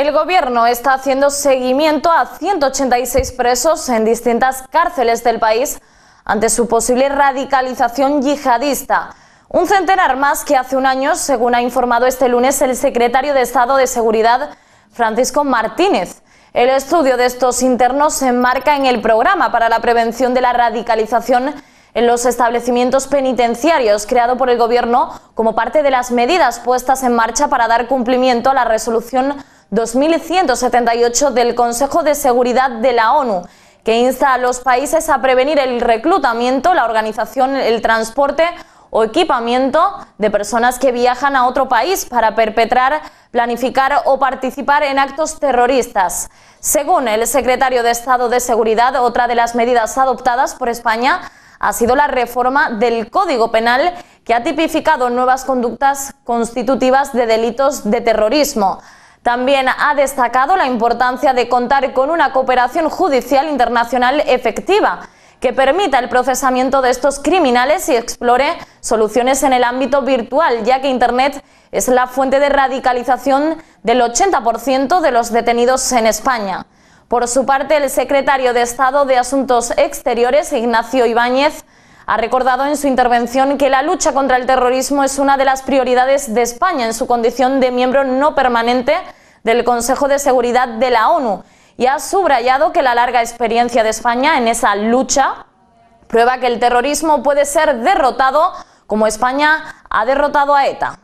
El gobierno está haciendo seguimiento a 186 presos en distintas cárceles del país ante su posible radicalización yihadista. Un centenar más que hace un año, según ha informado este lunes el secretario de Estado de Seguridad, Francisco Martínez. El estudio de estos internos se enmarca en el programa para la prevención de la radicalización en los establecimientos penitenciarios creado por el Gobierno como parte de las medidas puestas en marcha para dar cumplimiento a la resolución 2178 del Consejo de Seguridad de la ONU, que insta a los países a prevenir el reclutamiento, la organización, el transporte o equipamiento de personas que viajan a otro país para perpetrar, planificar o participar en actos terroristas. Según el secretario de Estado de Seguridad, otra de las medidas adoptadas por España ha sido la reforma del Código Penal que ha tipificado nuevas conductas constitutivas de delitos de terrorismo. También ha destacado la importancia de contar con una cooperación judicial internacional efectiva que permita el procesamiento de estos criminales y explore soluciones en el ámbito virtual, ya que Internet es la fuente de radicalización del 80% de los detenidos en España. Por su parte, el secretario de Estado de Asuntos Exteriores, Ignacio Ibáñez, ha recordado en su intervención que la lucha contra el terrorismo es una de las prioridades de España en su condición de miembro no permanente del Consejo de Seguridad de la ONU y ha subrayado que la larga experiencia de España en esa lucha prueba que el terrorismo puede ser derrotado como España ha derrotado a ETA.